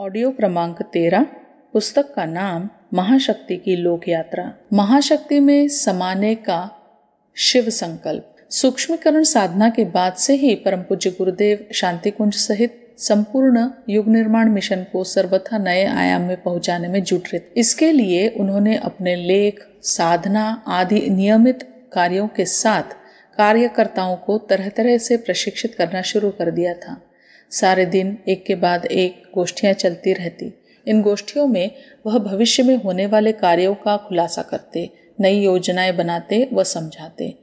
audio क्रमांक तेरह पुस्तक का नाम महाशक्ति की लोक यात्रा महाशक्ति में समाने का शिव संकल्प सूक्ष्मीकरण साधना के बाद से ही परम पूज्य गुरुदेव शांति कुंज सहित संपूर्ण युग निर्माण मिशन को सर्वथा नए आयाम में पहुंचाने में जुट रहे इसके लिए उन्होंने अपने लेख साधना आदि नियमित कार्यों के साथ कार्यकर्ताओं को तरह तरह से प्रशिक्षित करना शुरू कर दिया था सारे दिन एक के बाद एक गोष्ठियाँ चलती रहती इन गोष्ठियों में वह भविष्य में होने वाले कार्यों का खुलासा करते नई योजनाएं बनाते व समझाते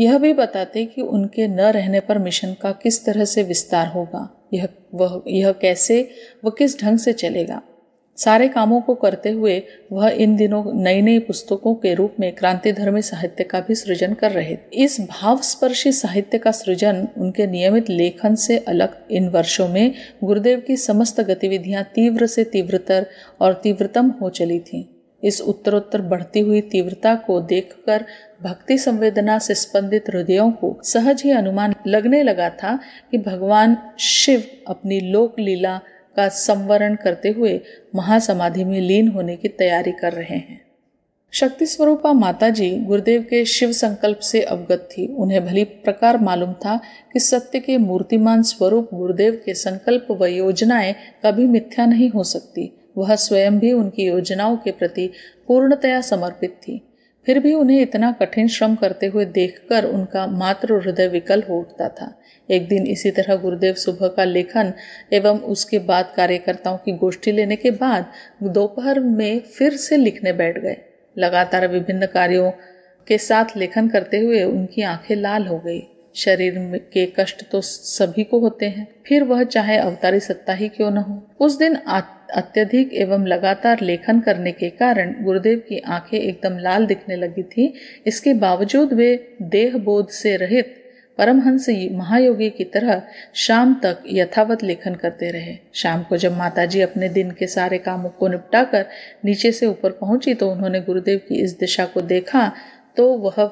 यह भी बताते कि उनके न रहने पर मिशन का किस तरह से विस्तार होगा यह वह यह कैसे व किस ढंग से चलेगा सारे कामों को करते हुए वह इन दिनों नई नई पुस्तकों के रूप में क्रांति धर्मी साहित्य का भी सृजन कर रहे थे इस भावस्पर्शी साहित्य का सृजन उनके नियमित लेखन से अलग इन वर्षों में गुरुदेव की समस्त गतिविधियां तीव्र से तीव्रतर और तीव्रतम हो चली थीं इस उत्तरोत्तर बढ़ती हुई तीव्रता को देखकर भक्ति संवेदना से स्पंदित हृदयों को सहज ही अनुमान लगने लगा था कि भगवान शिव अपनी लोक लीला का संवरण करते हुए महासमाधि में लीन होने की तैयारी कर रहे हैं शक्ति स्वरूपा माता जी गुरुदेव के शिव संकल्प से अवगत थी उन्हें भली प्रकार मालूम था कि सत्य के मूर्तिमान स्वरूप गुरुदेव के संकल्प व योजनाएं कभी मिथ्या नहीं हो सकती वह स्वयं भी उनकी योजनाओं के प्रति पूर्णतया समर्पित थी फिर भी उन्हें इतना कठिन श्रम करते हुए देखकर उनका मात्र हृदय विकल हो उठता था एक दिन इसी तरह गुरुदेव सुबह का लेखन एवं उसके बाद कार्यकर्ताओं की गोष्ठी लेने के बाद दोपहर में फिर से लिखने बैठ गए लगातार विभिन्न कार्यों के साथ लेखन करते हुए उनकी आंखें लाल हो गई शरीर के कष्ट तो सभी को होते हैं फिर वह चाहे अवतारी सत्ता ही क्यों न हो उस दिन अत्यधिक एवं लगातार लेखन करने के कारण गुरुदेव की आंखें एकदम लाल दिखने लगी थी इसके बावजूद वे देह बोध से रहित परमहंस महायोगी की तरह शाम तक यथावत लेखन करते रहे शाम को जब माताजी अपने दिन के सारे कामों को निपटाकर नीचे से ऊपर पहुंची तो उन्होंने गुरुदेव की इस दिशा को देखा तो वह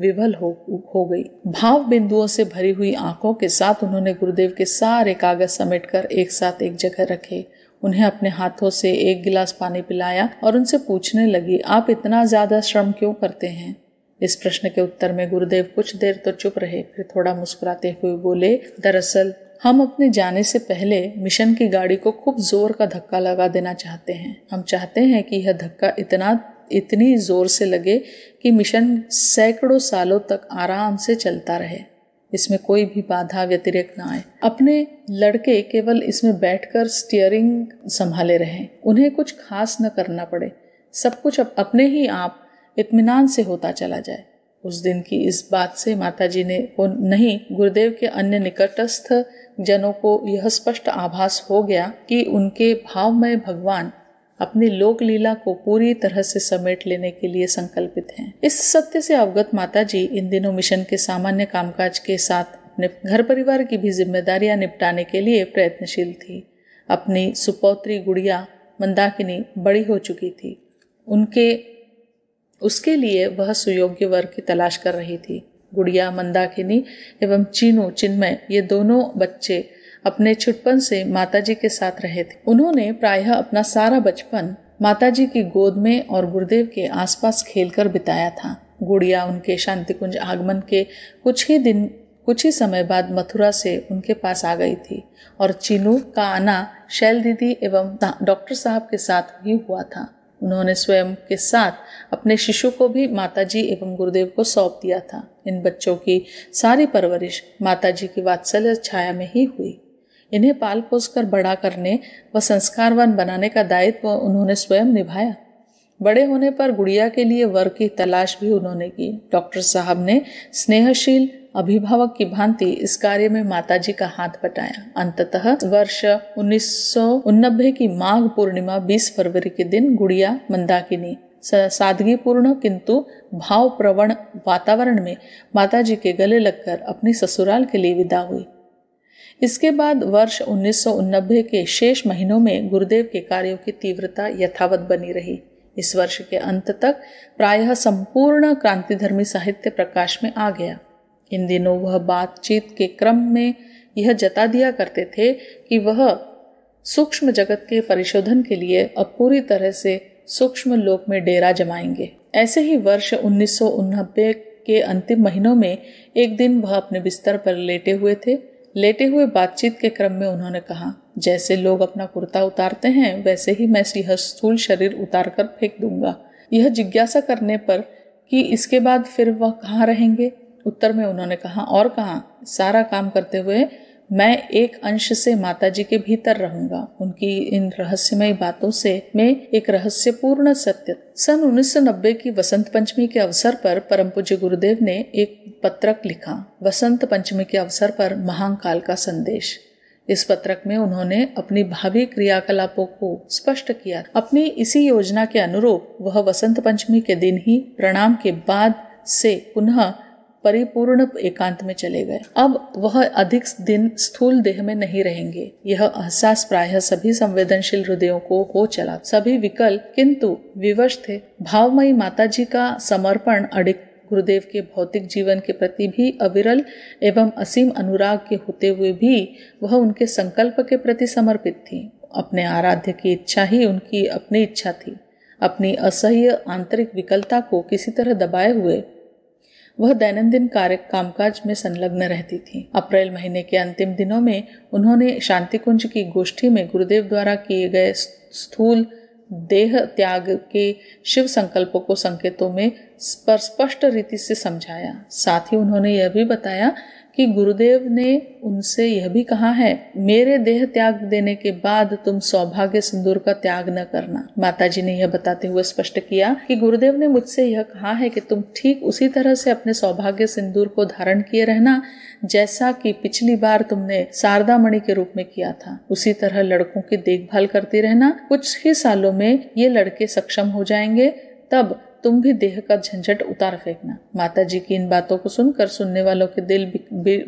विभल हो हो गई भाव बिंदुओं से भरी हुई आंखों के साथ उन्होंने गुरुदेव के सारे कागज समेटकर एक साथ एक जगह रखे उन्हें अपने हाथों से एक गिलास पानी पिलाया और उनसे पूछने लगी आप इतना ज़्यादा श्रम क्यों करते हैं इस प्रश्न के उत्तर में गुरुदेव कुछ देर तो चुप रहे फिर थोड़ा मुस्कुराते हुए बोले दरअसल हम अपने जाने से पहले मिशन की गाड़ी को खूब जोर का धक्का लगा देना चाहते हैं हम चाहते हैं कि यह धक्का इतना इतनी जोर से लगे कि मिशन सैकड़ों सालों तक आराम से चलता रहे इसमें कोई भी बाधा व्यतिरेक ना आए अपने लड़के केवल इसमें बैठकर स्टीयरिंग संभाले रहें उन्हें कुछ खास न करना पड़े सब कुछ अपने ही आप इत्मीनान से होता चला जाए उस दिन की इस बात से माता जी ने वो नहीं गुरुदेव के अन्य निकटस्थ जनों को यह स्पष्ट आभास हो गया कि उनके भावमय भगवान अपनी लोक लीला को पूरी तरह से समेट लेने के लिए संकल्पित हैं इस सत्य से अवगत माता जी इन दिनों मिशन के सामान्य कामकाज के साथ अपने घर परिवार की भी जिम्मेदारियां निपटाने के लिए प्रयत्नशील थी अपनी सुपौत्री गुड़िया मंदाकिनी बड़ी हो चुकी थी उनके उसके लिए वह सुयोग्य वर्ग की तलाश कर रही थी गुड़िया मंदाकिनी एवं चीनू चिन्मय ये दोनों बच्चे अपने छुटपन से माताजी के साथ रहे थे उन्होंने प्रायः अपना सारा बचपन माताजी की गोद में और गुरुदेव के आसपास खेलकर बिताया था गुड़िया उनके शांतिकुंज आगमन के कुछ ही दिन कुछ ही समय बाद मथुरा से उनके पास आ गई थी और चीनू का आना शैल दीदी एवं डॉक्टर साहब के साथ भी हुआ था उन्होंने स्वयं के साथ अपने शिशु को भी माताजी एवं गुरुदेव को सौंप दिया था इन बच्चों की सारी परवरिश माताजी की वात्सल्य छाया में ही हुई इन्हें पाल पोस कर बड़ा करने व संस्कारवान बनाने का दायित्व उन्होंने स्वयं निभाया बड़े होने पर गुड़िया के लिए वर की तलाश भी उन्होंने की डॉक्टर साहब ने स्नेहशील अभिभावक की भांति इस कार्य में माताजी का हाथ बटाया अंततः वर्ष उन्नीस की माघ पूर्णिमा 20 फरवरी के दिन गुड़िया मंदाकिनी सादगीपूर्ण किंतु भाव प्रवण वातावरण में माताजी के गले लगकर अपने ससुराल के लिए विदा हुई इसके बाद वर्ष उन्नीस के शेष महीनों में गुरुदेव के कार्यों की तीव्रता यथावत बनी रही इस वर्ष के अंत तक प्रायः संपूर्ण क्रांतिधर्मी साहित्य प्रकाश में आ गया इन दिनों वह बातचीत के क्रम में यह जता दिया करते थे कि वह सूक्ष्म जगत के परिशोधन के लिए अब पूरी तरह से सूक्ष्म लोक में डेरा जमाएंगे ऐसे ही वर्ष उन्नीस के अंतिम महीनों में एक दिन वह अपने बिस्तर पर लेटे हुए थे लेटे हुए बातचीत के क्रम में उन्होंने कहा जैसे लोग अपना कुर्ता उतारते हैं वैसे ही मैं यह स्थूल शरीर उतार कर फेंक दूंगा यह जिज्ञासा करने पर कि इसके बाद फिर वह कहाँ रहेंगे उत्तर में उन्होंने कहा और कहा सारा काम करते हुए मैं एक अंश से माताजी के भीतर रहूंगा उनकी इन रहस्यमय बातों से मैं एक रहस्यपूर्ण सत्य सन 1990 की वसंत पंचमी के अवसर पर परम पूज्य गुरुदेव ने एक पत्रक लिखा वसंत पंचमी के अवसर पर महाकाल का संदेश इस पत्रक में उन्होंने अपनी भावी क्रियाकलापों को स्पष्ट किया अपनी इसी योजना के अनुरूप वह वसंत पंचमी के दिन ही प्रणाम के बाद से पुनः परिपूर्ण एकांत में चले गए अब वह अधिक दिन स्थूल देह में नहीं रहेंगे यह एहसास प्राय सभी संवेदनशील हृदयों को हो चला सभी विकल किंतु विवश थे भावमयी माताजी का समर्पण अडिक गुरुदेव के भौतिक जीवन के प्रति भी अविरल एवं असीम अनुराग के होते हुए भी वह उनके संकल्प के प्रति समर्पित थी अपने आराध्य की इच्छा ही उनकी अपनी इच्छा थी अपनी असह्य आंतरिक विकलता को किसी तरह दबाए हुए वह दैनंदिन कार्य कामकाज में संलग्न रहती थी अप्रैल महीने के अंतिम दिनों में उन्होंने शांति कुंज की गोष्ठी में गुरुदेव द्वारा किए गए स्थूल देह त्याग के शिव संकल्पों को संकेतों में स्पष्ट रीति से समझाया साथ ही उन्होंने यह भी बताया कि गुरुदेव ने उनसे यह भी कहा है मेरे देह त्याग देने के बाद तुम सौभाग्य सिंदूर का त्याग न करना माताजी ने यह बताते हुए स्पष्ट किया कि गुरुदेव ने मुझसे यह कहा है कि तुम ठीक उसी तरह से अपने सौभाग्य सिंदूर को धारण किए रहना जैसा कि पिछली बार तुमने शारदा मणि के रूप में किया था उसी तरह लड़कों की देखभाल करती रहना कुछ ही सालों में ये लड़के सक्षम हो जाएंगे तब तुम भी देह का झंझट उतार फेंकना माता जी की इन बातों को सुनकर सुनने वालों के दिल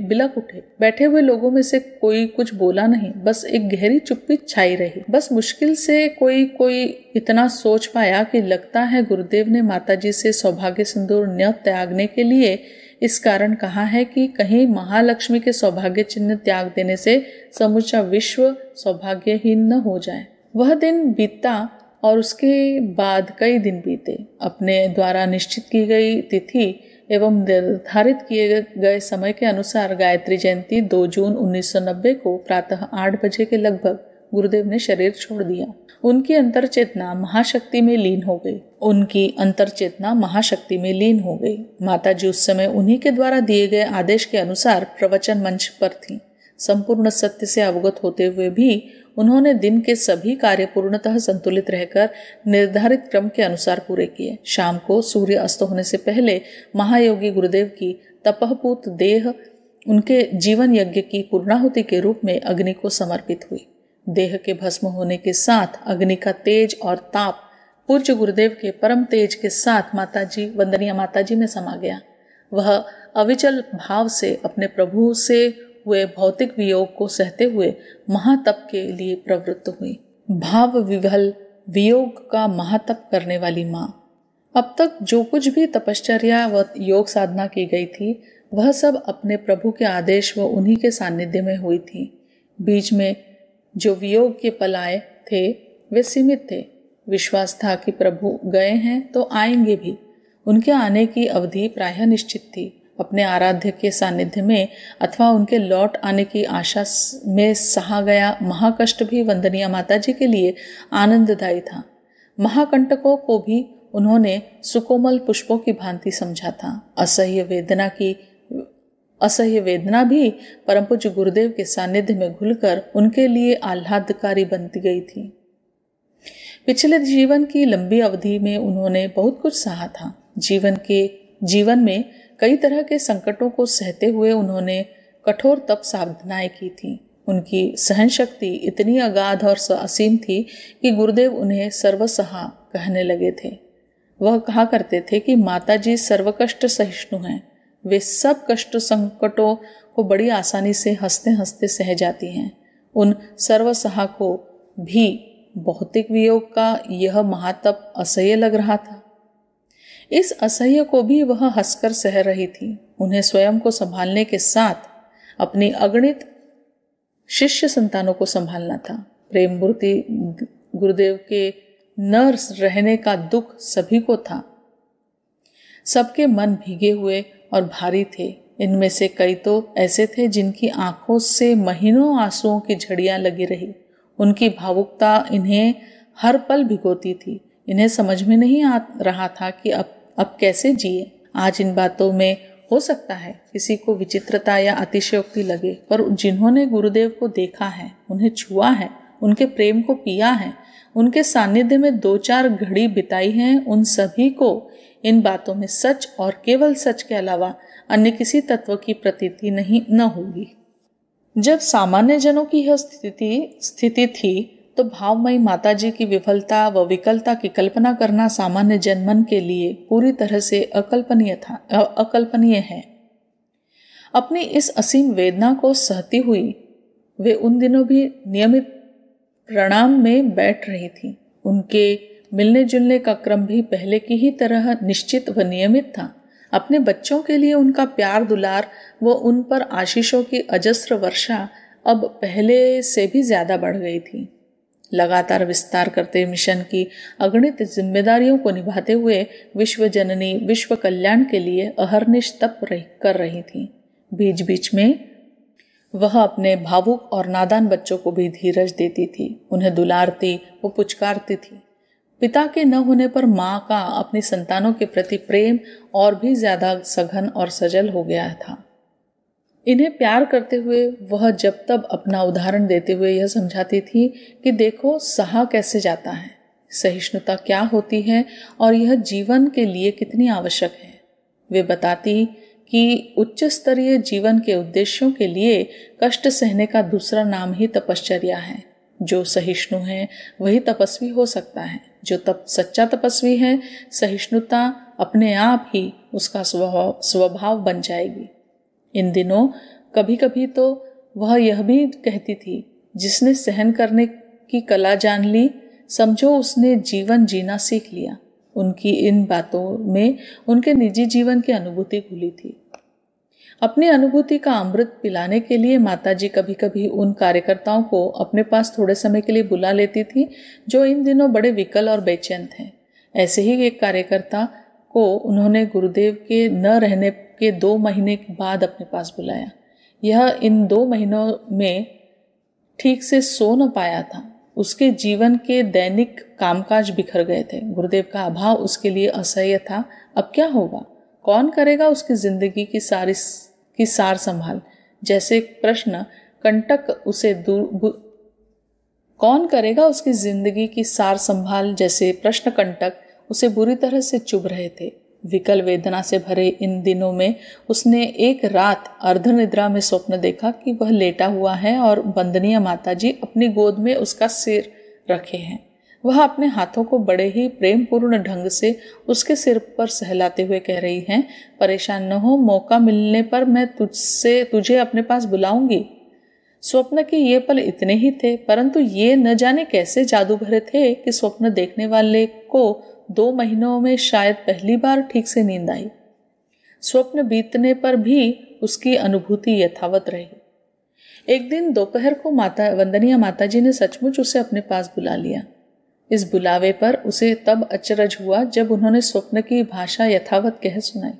बिलक उठे बैठे हुए लोगों में से कोई कुछ बोला नहीं बस एक गहरी चुप्पी छाई रही बस मुश्किल से कोई कोई इतना सोच पाया कि लगता है गुरुदेव ने माता जी से सौभाग्य सिंदूर न त्यागने के लिए इस कारण कहा है कि कहीं महालक्ष्मी के सौभाग्य चिन्ह त्याग देने से समूचा विश्व सौभाग्यहीन न हो जाए वह दिन बीतता और उसके बाद कई दिन बीते अपने द्वारा निश्चित की गई तिथि एवं निर्धारित किए गए समय के अनुसार गायत्री जयंती 2 जून 1990 को प्रातः 8 बजे के लगभग गुरुदेव ने शरीर छोड़ दिया उनकी अंतर चेतना महाशक्ति में लीन हो गई उनकी अंतर चेतना महाशक्ति में लीन हो गई माता जी उस समय उन्हीं के द्वारा दिए गए आदेश के अनुसार प्रवचन मंच पर थी संपूर्ण सत्य से अवगत होते हुए भी उन्होंने दिन के सभी कार्य पूर्णतः संतुलित रहकर निर्धारित क्रम के अनुसार पूरे किए शाम को सूर्य अस्त होने से पहले महायोगी गुरुदेव की तपहपूत देह उनके जीवन यज्ञ की पूर्णाहुति के रूप में अग्नि को समर्पित हुई देह के भस्म होने के साथ अग्नि का तेज और ताप पूज्य गुरुदेव के परम तेज के साथ माताजी वंदनीय माताजी में समा गया वह अविचल भाव से अपने प्रभु से हुए भौतिक वियोग को सहते हुए महातप के लिए प्रवृत्त हुई भाव विवल वियोग का महातप करने वाली माँ अब तक जो कुछ भी तपश्चर्या व योग साधना की गई थी वह सब अपने प्रभु के आदेश व उन्हीं के सानिध्य में हुई थी बीच में जो वियोग के पल आए थे वे सीमित थे विश्वास था कि प्रभु गए हैं तो आएंगे भी उनके आने की अवधि प्रायः निश्चित थी अपने आराध्य के सानिध्य में अथवा उनके लौट आने की आशा में सहा गया महाकष्ट भी वंदनीय माता जी के लिए आनंददायी था महाकंटकों को भी उन्होंने सुकोमल पुष्पों की भांति समझा था असह्य वेदना की असह्य वेदना भी परम पुज गुरुदेव के सानिध्य में घुलकर उनके लिए आह्लादकारी बनती गई थी पिछले जीवन की लंबी अवधि में उन्होंने बहुत कुछ सहा था जीवन के जीवन में कई तरह के संकटों को सहते हुए उन्होंने कठोर तप साधनाएं की थी उनकी सहन शक्ति इतनी अगाध और असीम थी कि गुरुदेव उन्हें सर्वसहा कहने लगे थे वह कहा करते थे कि माता जी सर्वकष्ट सहिष्णु हैं वे सब कष्ट संकटों को बड़ी आसानी से हंसते हंसते सह जाती हैं उन सर्वसहा को भी भौतिक वियोग का यह महातप असह्य लग रहा था इस असह्य को भी वह हंसकर सह रही थी उन्हें स्वयं को संभालने के साथ अपनी अगणित शिष्य संतानों को संभालना था प्रेम मूर्ति गुरुदेव के नर्स रहने का दुख सभी को था सबके मन भीगे हुए और भारी थे इनमें से कई तो ऐसे थे जिनकी आंखों से महीनों आंसुओं की झड़ियां लगी रही उनकी भावुकता इन्हें हर पल भिगोती थी इन्हें समझ में नहीं आ रहा था कि अब अब कैसे जिए आज इन बातों में हो सकता है किसी को विचित्रता या अतिशयोक्ति लगे पर जिन्होंने गुरुदेव को देखा है उन्हें छुआ है उनके प्रेम को पिया है उनके सानिध्य में दो चार घड़ी बिताई हैं उन सभी को इन बातों में सच और केवल सच के अलावा अन्य किसी तत्व की प्रतीति नहीं न होगी जब सामान्य जनों की यह स्थिति स्थिति थी तो भावमयी माता जी की विफलता व विकलता की कल्पना करना सामान्य जनमन के लिए पूरी तरह से अकल्पनीय था अकल्पनीय है अपनी इस असीम वेदना को सहती हुई वे उन दिनों भी नियमित प्रणाम में बैठ रही थी उनके मिलने जुलने का क्रम भी पहले की ही तरह निश्चित व नियमित था अपने बच्चों के लिए उनका प्यार दुलार व उन पर आशीषों की अजस्र वर्षा अब पहले से भी ज़्यादा बढ़ गई थी लगातार विस्तार करते मिशन की अगणित जिम्मेदारियों को निभाते हुए विश्व जननी विश्व कल्याण के लिए अहरनिश तप रही कर रही थी बीच बीच में वह अपने भावुक और नादान बच्चों को भी धीरज देती थी उन्हें दुलारती वो पुचकारती थी पिता के न होने पर माँ का अपनी संतानों के प्रति प्रेम और भी ज़्यादा सघन और सजल हो गया था इन्हें प्यार करते हुए वह जब तब अपना उदाहरण देते हुए यह समझाती थी कि देखो सहा कैसे जाता है सहिष्णुता क्या होती है और यह जीवन के लिए कितनी आवश्यक है वे बताती कि उच्च स्तरीय जीवन के उद्देश्यों के लिए कष्ट सहने का दूसरा नाम ही तपश्चर्या है जो सहिष्णु है वही तपस्वी हो सकता है जो तप सच्चा तपस्वी है सहिष्णुता अपने आप ही उसका स्वभाव स्वभाव बन जाएगी इन दिनों कभी कभी तो वह यह भी कहती थी जिसने सहन करने की कला जान ली समझो उसने जीवन जीना सीख लिया उनकी इन बातों में उनके निजी जीवन की अनुभूति खुली थी अपनी अनुभूति का अमृत पिलाने के लिए माताजी कभी कभी उन कार्यकर्ताओं को अपने पास थोड़े समय के लिए बुला लेती थी जो इन दिनों बड़े विकल और बेचैन थे ऐसे ही एक कार्यकर्ता को उन्होंने गुरुदेव के न रहने के दो महीने बाद अपने पास बुलाया यह इन दो महीनों में ठीक से सो न पाया था उसके जीवन के दैनिक कामकाज बिखर गए थे गुरुदेव का अभाव उसके लिए असह्य था अब क्या होगा कौन करेगा उसकी जिंदगी की सारी की सार संभाल जैसे प्रश्न कंटक उसे दूर कौन करेगा उसकी जिंदगी की सार संभाल जैसे प्रश्न कंटक उसे बुरी तरह से चुभ रहे थे विकल वेदना से भरे इन दिनों में उसने एक रात अर्ध निद्रा में स्वप्न देखा कि वह लेटा हुआ है और वंदनीय माता जी अपनी गोद में उसका सिर रखे हैं वह अपने हाथों को बड़े ही प्रेमपूर्ण ढंग से उसके सिर पर सहलाते हुए कह रही हैं परेशान न हो मौका मिलने पर मैं तुझसे तुझे अपने पास बुलाऊंगी स्वप्न के ये पल इतने ही थे परंतु ये न जाने कैसे जादू भरे थे कि स्वप्न देखने वाले को दो महीनों में शायद पहली बार ठीक से नींद आई स्वप्न बीतने पर भी उसकी अनुभूति यथावत रही एक दिन दोपहर को माता वंदनिया माता जी ने सचमुच उसे अपने पास बुला लिया इस बुलावे पर उसे तब अचरज हुआ जब उन्होंने स्वप्न की भाषा यथावत कह सुनाई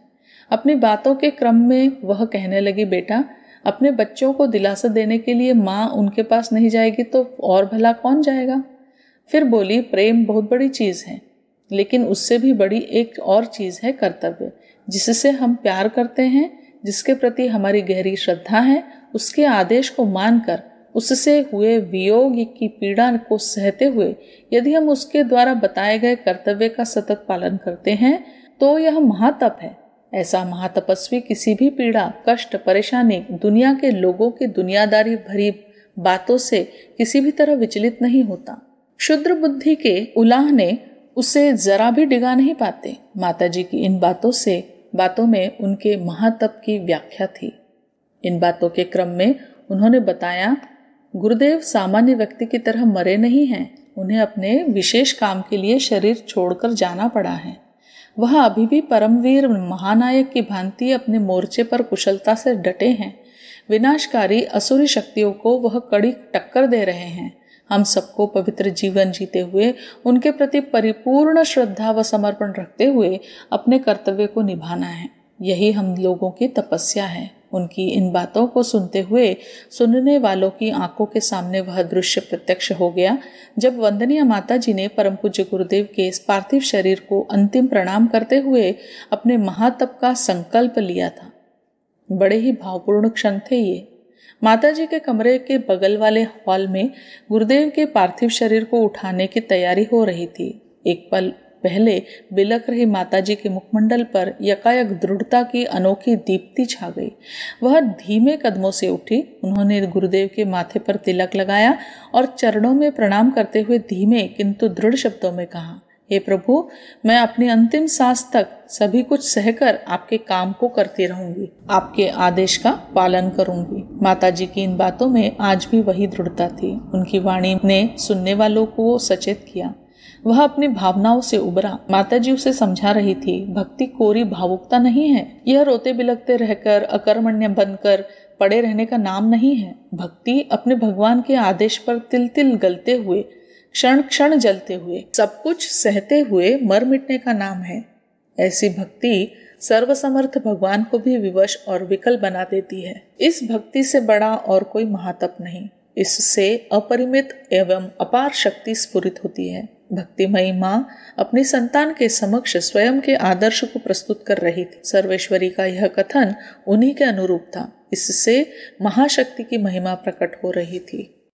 अपनी बातों के क्रम में वह कहने लगी बेटा अपने बच्चों को दिलासा देने के लिए माँ उनके पास नहीं जाएगी तो और भला कौन जाएगा फिर बोली प्रेम बहुत बड़ी चीज़ है लेकिन उससे भी बड़ी एक और चीज़ है कर्तव्य जिससे हम प्यार करते हैं जिसके प्रति हमारी गहरी श्रद्धा है उसके आदेश को मानकर उससे हुए वियोग की पीड़ा को सहते हुए यदि हम उसके द्वारा बताए गए कर्तव्य का सतत पालन करते हैं तो यह महातप है ऐसा महातपस्वी किसी भी पीड़ा कष्ट परेशानी दुनिया के लोगों की दुनियादारी भरी बातों से किसी भी तरह विचलित नहीं होता शुद्र बुद्धि के उलाह ने उसे जरा भी डिगा नहीं पाते माता जी की इन बातों से बातों में उनके महातप की व्याख्या थी इन बातों के क्रम में उन्होंने बताया गुरुदेव सामान्य व्यक्ति की तरह मरे नहीं हैं उन्हें अपने विशेष काम के लिए शरीर छोड़कर जाना पड़ा है वह अभी भी परमवीर महानायक की भांति अपने मोर्चे पर कुशलता से डटे हैं विनाशकारी असुरी शक्तियों को वह कड़ी टक्कर दे रहे हैं हम सबको पवित्र जीवन जीते हुए उनके प्रति परिपूर्ण श्रद्धा व समर्पण रखते हुए अपने कर्तव्य को निभाना है यही हम लोगों की तपस्या है उनकी इन बातों को सुनते हुए सुनने वालों की आंखों के सामने वह दृश्य प्रत्यक्ष हो गया जब वंदनीय माता जी ने परम पूज्य गुरुदेव के इस पार्थिव शरीर को अंतिम प्रणाम करते हुए अपने महातप का संकल्प लिया था बड़े ही भावपूर्ण क्षण थे ये माताजी के कमरे के बगल वाले हॉल में गुरुदेव के पार्थिव शरीर को उठाने की तैयारी हो रही थी एक पल पहले बिलक रही माताजी के मुखमंडल पर यकायक दृढ़ता की अनोखी दीप्ति छा गई वह धीमे कदमों से उठी उन्होंने गुरुदेव के माथे पर तिलक लगाया और चरणों में प्रणाम करते हुए धीमे किंतु दृढ़ शब्दों में कहा हे प्रभु मैं अपनी अंतिम सांस तक सभी कुछ सहकर आपके काम को करती रहूंगी आपके आदेश का पालन करूंगी माता जी की इन बातों में आज भी वही दृढ़ता थी उनकी वाणी ने सुनने वालों को सचेत किया वह अपनी भावनाओं से उबरा माता जी उसे समझा रही थी भक्ति कोरी भावुकता नहीं है यह रोते बिलकते रहकर अकर्मण्य बनकर पड़े रहने का नाम नहीं है भक्ति अपने भगवान के आदेश पर तिल तिल गलते हुए क्षण क्षण जलते हुए सब कुछ सहते हुए मर मिटने का नाम है ऐसी भक्ति सर्वसमर्थ भगवान को भी विवश और विकल बना देती है इस भक्ति से बड़ा और कोई महातप नहीं इससे अपरिमित एवं अपार शक्ति स्फुरित होती है भक्तिमयी माँ अपनी संतान के समक्ष स्वयं के आदर्श को प्रस्तुत कर रही थी सर्वेश्वरी का यह कथन उन्हीं के अनुरूप था इससे महाशक्ति की महिमा प्रकट हो रही थी